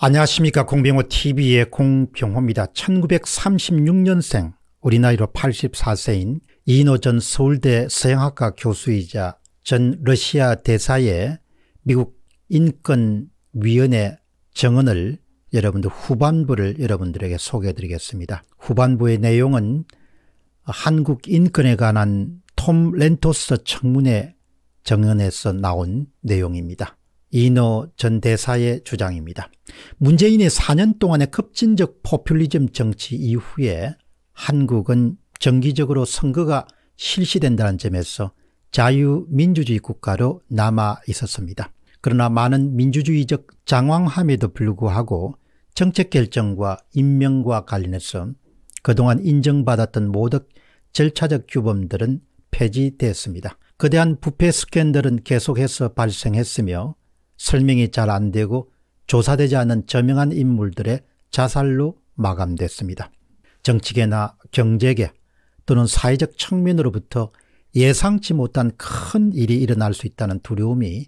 안녕하십니까 공병호 TV의 공병호입니다. 1936년생 우리 나이로 84세인 이노전 서울대 서양학과 교수이자 전 러시아 대사의 미국 인권위원회 정언을 여러분들 후반부를 여러분들에게 소개해 드리겠습니다. 후반부의 내용은 한국 인권에 관한 톰 렌토스 청문회 정언에서 나온 내용입니다. 이노 전 대사의 주장입니다. 문재인의 4년 동안의 급진적 포퓰리즘 정치 이후에 한국은 정기적으로 선거가 실시된다는 점에서 자유민주주의 국가로 남아 있었습니다. 그러나 많은 민주주의적 장황함에도 불구하고 정책결정과 임명과 관련해서 그동안 인정받았던 모든 절차적 규범들은 폐지됐습니다. 거대한 부패 스캔들은 계속해서 발생했으며 설명이 잘 안 되고 조사되지 않은 저명한 인물들의 자살로 마감됐습니다. 정치계나 경제계 또는 사회적 측면으로부터 예상치 못한 큰 일이 일어날 수 있다는 두려움이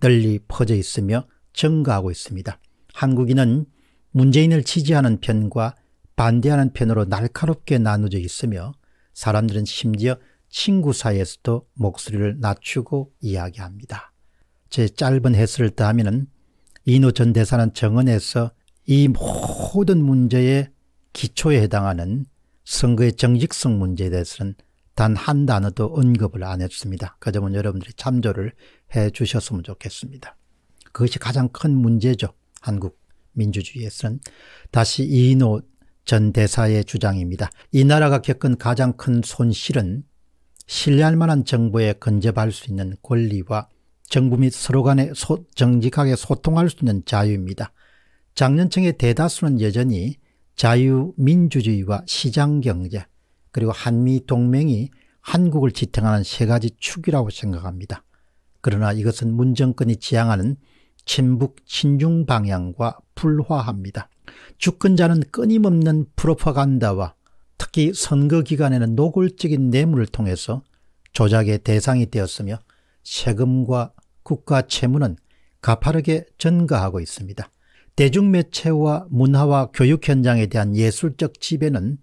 널리 퍼져 있으며 증가하고 있습니다. 한국인은 문재인을 지지하는 편과 반대하는 편으로 날카롭게 나누어져 있으며 사람들은 심지어 친구 사이에서도 목소리를 낮추고 이야기합니다. 제 짧은 해설을 다하면은 이노 전 대사는 정언에서 이 모든 문제의 기초에 해당하는 선거의 정직성 문제에 대해서는 단 한 단어도 언급을 안 했습니다. 그 점은 여러분들이 참조를 해 주셨으면 좋겠습니다. 그것이 가장 큰 문제죠. 한국 민주주의에서는. 다시 이노전 대사의 주장입니다. 이 나라가 겪은 가장 큰 손실은 신뢰할 만한 정부에 근접할 수 있는 권리와 정부 및 서로 간에 소, 정직하게 소통할 수 있는 자유입니다. 장년층의 대다수는 여전히 자유민주주의와 시장경제 그리고 한미동맹이 한국을 지탱하는 세 가지 축이라고 생각합니다. 그러나 이것은 문정권이 지향하는 친북 친중 방향과 불화합니다. 주권자는 끊임없는 프로파간다와 특히 선거 기간에는 노골적인 뇌물을 통해서 조작의 대상이 되었으며 세금과 국가 채무는 가파르게 증가하고 있습니다. 대중매체와 문화와 교육 현장에 대한 예술적 지배는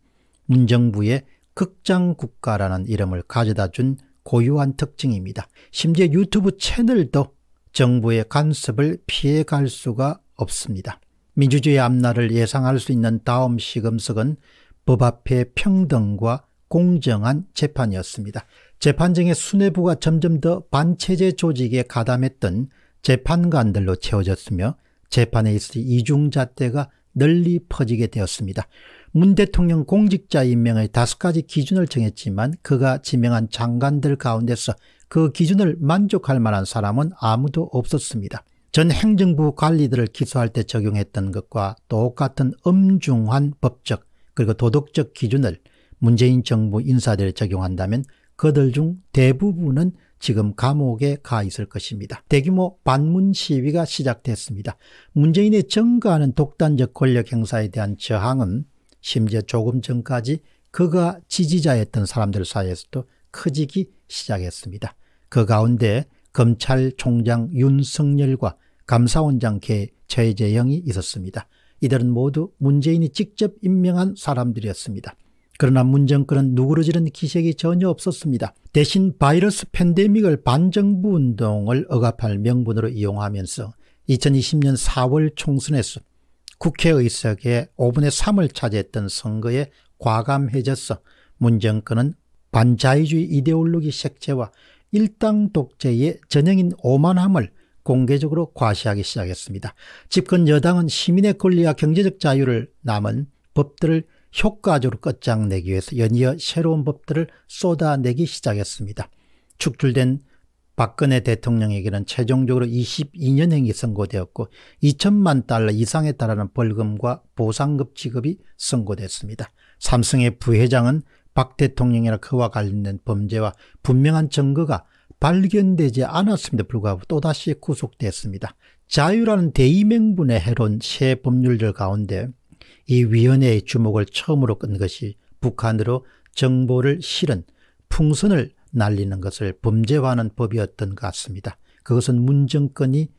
문정부의 극장국가라는 이름을 가져다 준 고유한 특징입니다. 심지어 유튜브 채널도 정부의 간섭을 피해갈 수가 없습니다. 민주주의 앞날을 예상할 수 있는 다음 시금석은 법 앞의 평등과 공정한 재판이었습니다. 재판정의 수뇌부가 점점 더 반체제 조직에 가담했던 재판관들로 채워졌으며 재판에 있어 이중잣대가 널리 퍼지게 되었습니다. 문 대통령 공직자 임명의 다섯 가지 기준을 정했지만 그가 지명한 장관들 가운데서 그 기준을 만족할 만한 사람은 아무도 없었습니다. 전 행정부 관리들을 기소할 때 적용했던 것과 똑같은 엄중한 법적 그리고 도덕적 기준을 문재인 정부 인사들에 적용한다면 그들 중 대부분은 지금 감옥에 가 있을 것입니다. 대규모 반문 시위가 시작됐습니다. 문재인의 증가하는 독단적 권력 행사에 대한 저항은 심지어 조금 전까지 그가 지지자였던 사람들 사이에서도 커지기 시작했습니다. 그 가운데 검찰총장 윤석열과 감사원장 개 최재영이 있었습니다. 이들은 모두 문재인이 직접 임명한 사람들이었습니다. 그러나 문정권은 누그러지는 기색이 전혀 없었습니다. 대신 바이러스 팬데믹을 반정부 운동을 억압할 명분으로 이용하면서 2020년 4월 총선에서 국회의석의 5분의 3을 차지했던 선거에 과감해졌어 문정권은 반자유주의 이데올로기 색채와 일당 독재의 전형인 오만함을 공개적으로 과시하기 시작했습니다. 집권 여당은 시민의 권리와 경제적 자유를 남은 법들을 효과적으로 끝장내기 위해서 연이어 새로운 법들을 쏟아내기 시작했습니다. 축출된 박근혜 대통령에게는 최종적으로 22년형이 선고되었고 2천만 달러 이상에 달하는 벌금과 보상급 지급이 선고됐습니다. 삼성의 부회장은 박 대통령이나 그와 관련된 범죄와 분명한 증거가 발견되지 않았음에도 불구하고 또다시 구속됐습니다. 자유라는 대의명분에 해로운 새 법률들 가운데 이 위원회의 주목을 처음으로 끈 것이 북한으로 정보를 실은 풍선을 날리는 것을 범죄화하는 법이었던 것 같습니다. 그것은 문정권이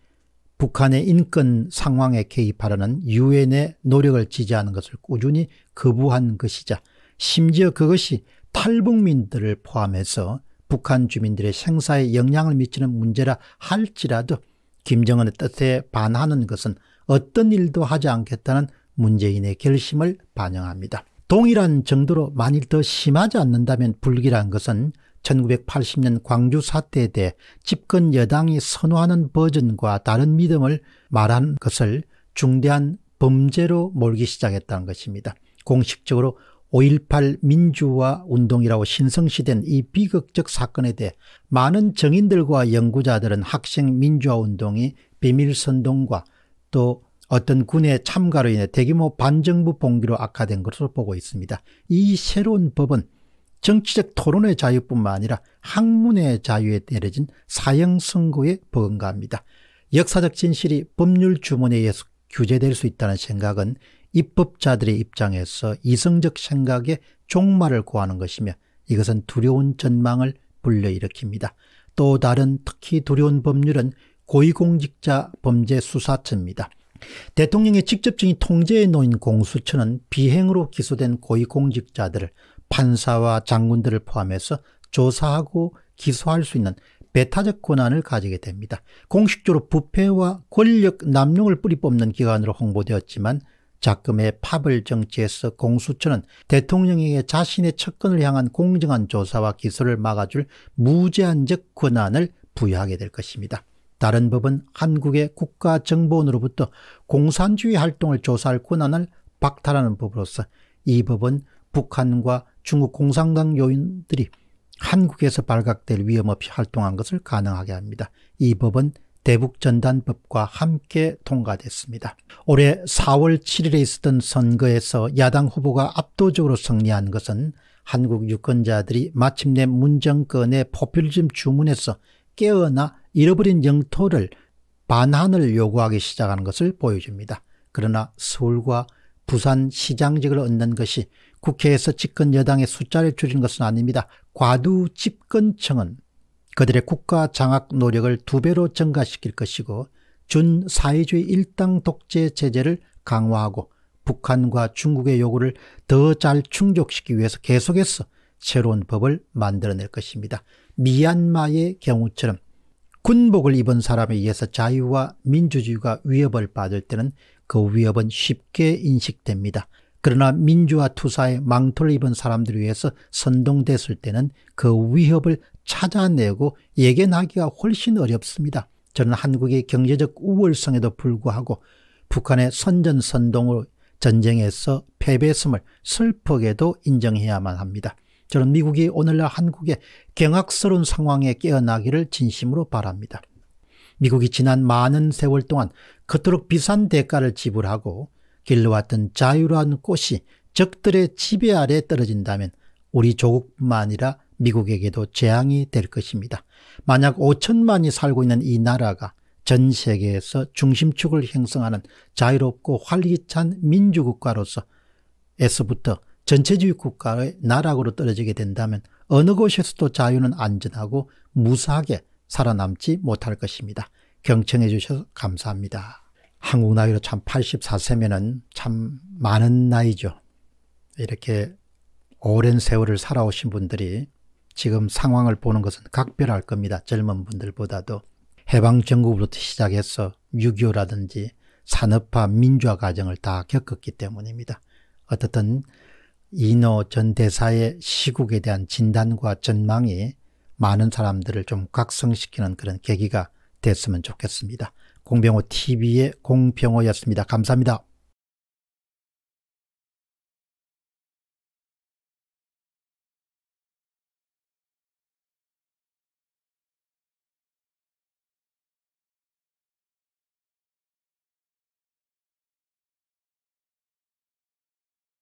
북한의 인권 상황에 개입하려는 유엔의 노력을 지지하는 것을 꾸준히 거부한 것이자 심지어 그것이 탈북민들을 포함해서 북한 주민들의 생사에 영향을 미치는 문제라 할지라도 김정은의 뜻에 반하는 것은 어떤 일도 하지 않겠다는 문재인의 결심을 반영합니다. 동일한 정도로 만일 더 심하지 않는다면 불길한 것은 1980년 광주 사태 때 집권 여당이 선호하는 버전과 다른 믿음을 말한 것을 중대한 범죄로 몰기 시작했다는 것입니다. 공식적으로 5.18 민주화 운동이라고 신성시된 이 비극적 사건에 대해 많은 정인들과 연구자들은 학생 민주화 운동이 비밀 선동과 또 어떤 군의 참가로 인해 대규모 반정부 봉기로 악화된 것으로 보고 있습니다. 이 새로운 법은 정치적 토론의 자유뿐만 아니라 학문의 자유에 내려진 사형 선고에 버금갑니다. 역사적 진실이 법률 주문에 의해서 규제될 수 있다는 생각은 입법자들의 입장에서 이성적 생각의 종말을 고하는 것이며 이것은 두려운 전망을 불러일으킵니다. 또 다른 특히 두려운 법률은 고위공직자 범죄 수사처입니다. 대통령의 직접적인 통제에 놓인 공수처는 비행으로 기소된 고위공직자들을 판사와 장군들을 포함해서 조사하고 기소할 수 있는 배타적 권한을 가지게 됩니다. 공식적으로 부패와 권력 남용을 뿌리뽑는 기관으로 홍보되었지만 작금의 파벌 정치에서 공수처는 대통령에게 자신의 측근을 향한 공정한 조사와 기소를 막아줄 무제한적 권한을 부여하게 될 것입니다. 다른 법은 한국의 국가정보원으로부터 공산주의 활동을 조사할 권한을 박탈하는 법으로서 이 법은 북한과 중국 공산당 요인들이 한국에서 발각될 위험 없이 활동한 것을 가능하게 합니다. 이 법은 대북전단법과 함께 통과됐습니다. 올해 4월 7일에 있었던 선거에서 야당 후보가 압도적으로 승리한 것은 한국 유권자들이 마침내 문정권의 포퓰리즘 주문에서 깨어나 잃어버린 영토를 반환을 요구하기 시작하는 것을 보여줍니다. 그러나 서울과 부산 시장직을 얻는 것이 국회에서 집권 여당의 숫자를 줄인 것은 아닙니다. 과두 집권층은 그들의 국가 장악 노력을 두 배로 증가시킬 것이고 준사회주의 일당 독재 체제를 강화하고 북한과 중국의 요구를 더 잘 충족시키기 위해서 계속해서 새로운 법을 만들어낼 것입니다. 미얀마의 경우처럼 군복을 입은 사람에 의해서 자유와 민주주의가 위협을 받을 때는 그 위협은 쉽게 인식됩니다. 그러나 민주화 투사에 망토를 입은 사람들에 의해서 선동됐을 때는 그 위협을 찾아내고 예견하기가 훨씬 어렵습니다. 저는 한국의 경제적 우월성에도 불구하고 북한의 선전선동으로 전쟁에서 패배했음을 슬프게도 인정해야만 합니다. 저는 미국이 오늘날 한국의 경악스러운 상황에 깨어나기를 진심으로 바랍니다. 미국이 지난 많은 세월 동안 그토록 비싼 대가를 지불하고 길러왔던 자유로운 꽃이 적들의 지배 아래 떨어진다면 우리 조국뿐만 아니라 미국에게도 재앙이 될 것입니다. 만약 5천만이 살고 있는 이 나라가 전 세계에서 중심축을 형성하는 자유롭고 활기찬 민주국가로서 에서부터 전체주의 국가의 나락으로 떨어지게 된다면 어느 곳에서도 자유는 안전하고 무사하게 살아남지 못할 것입니다. 경청해 주셔서 감사합니다. 한국 나이로 참8 4세면참 많은 나이죠. 이렇게 오랜 세월을 살아오신 분들이 지금 상황을 보는 것은 각별할 겁니다. 젊은 분들보다도 해방정국부터 시작해서 6.25라든지 산업화 민주화 과정을 다 겪었기 때문입니다. 어떻든 이노 전 대사의 시국에 대한 진단과 전망이 많은 사람들을 좀 각성시키는 그런 계기가 됐으면 좋겠습니다. 공병호 TV의 공병호였습니다. 감사합니다.